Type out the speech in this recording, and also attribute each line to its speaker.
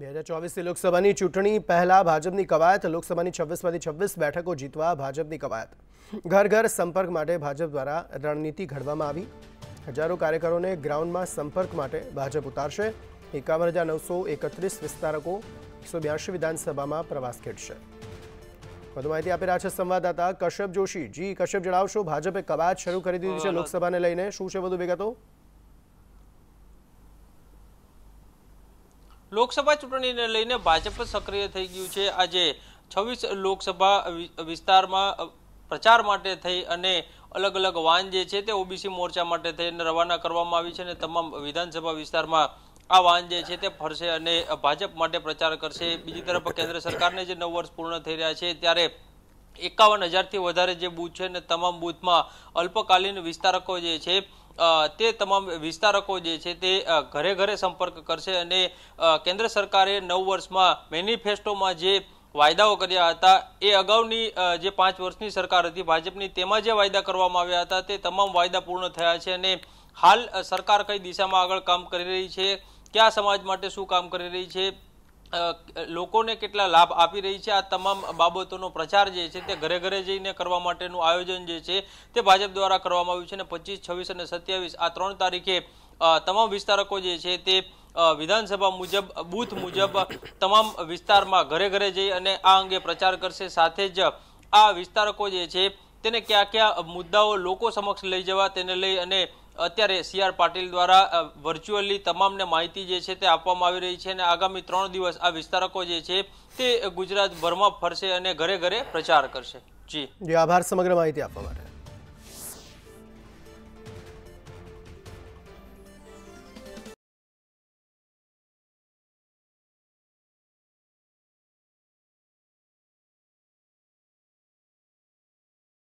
Speaker 1: બે હજાર ચોવીસની લોકસભાની ચૂંટણી પહેલા ભાજપની કવાયત લોકસભાની છવ્વીસમાંથી છવ્વીસ બેઠકો જીતવા ભાજપની કવાયત ઘર ઘર સંપર્ક માટે ભાજપ દ્વારા રણનીતિ ઘડવામાં આવી હજારો કાર્યકરોને ગ્રાઉન્ડમાં સંપર્ક માટે ભાજપ ઉતારશે એકાવન હજાર નવસો એકત્રીસ વિસ્તારકો એકસો બ્યાસી વિધાનસભામાં પ્રવાસ ખેડશે વધુ માહિતી આપી રહ્યા છે સંવાદદાતા કશ્યપ જોશી જી કશ્યપ જણાવશો ભાજપે કવાયત શરૂ કરી દીધી છે લોકસભાને લઈને શું છે વધુ વિગતો
Speaker 2: લોકસભા ચૂંટણીને લઈને ભાજપ સક્રિય થઈ ગયું છે આજે છવ્વીસ લોકસભા વિસ્તારમાં પ્રચાર માટે થઈ અને અલગ અલગ વાન જે છે તે ઓબીસી મોરચા માટે થઈને રવાના કરવામાં આવી છે અને તમામ વિધાનસભા વિસ્તારમાં આ વાન જે છે તે ફરશે અને ભાજપ માટે પ્રચાર કરશે બીજી તરફ કેન્દ્ર સરકારને જે નવ વર્ષ પૂર્ણ થઈ રહ્યા છે ત્યારે એકાવન હજારથી વધારે જે બૂથ છે ને તમામ બૂથમાં અલ્પકાલીન વિસ્તારકો જે છે તે તમામ વિસ્તારકો જે છે તે ઘરે ઘરે સંપર્ક કરશે અને કેન્દ્ર સરકારે નવ વર્ષમાં મેનિફેસ્ટોમાં જે વાયદાઓ કર્યા હતા એ અગાઉની જે પાંચ વર્ષની સરકાર હતી ભાજપની તેમાં જે વાયદા કરવામાં આવ્યા હતા તે તમામ વાયદા પૂર્ણ થયા છે અને હાલ સરકાર કઈ દિશામાં આગળ કામ કરી રહી છે કયા સમાજ માટે શું કામ કરી રહી છે લોકોને કેટલા લાભ આપી રહી છે આ તમામ બાબતોનો પ્રચાર જે છે તે ઘરે ઘરે જઈને કરવા માટેનું આયોજન જે છે તે ભાજપ દ્વારા કરવામાં આવ્યું છે અને પચીસ છવ્વીસ અને સત્યાવીસ આ ત્રણ તારીખે તમામ વિસ્તારકો જે છે તે વિધાનસભા મુજબ બૂથ મુજબ તમામ વિસ્તારમાં ઘરે ઘરે જઈ અને આ અંગે પ્રચાર કરશે સાથે જ આ વિસ્તારકો જે છે તેને કયા કયા મુદ્દાઓ લોકો સમક્ષ લઈ જવા તેને લઈ અને અત્યારે સી આર પાટીલ દ્વારા વર્ચ્યુઅલી તમામને માહિતી જે છે તે આપવામાં આવી રહી છે અને આગામી ત્રણ દિવસ આ વિસ્તારકો જે છે તે ગુજરાતભરમાં ફરશે અને ઘરે ઘરે પ્રચાર કરશે
Speaker 1: જી આભાર સમગ્ર માહિતી આપવા માટે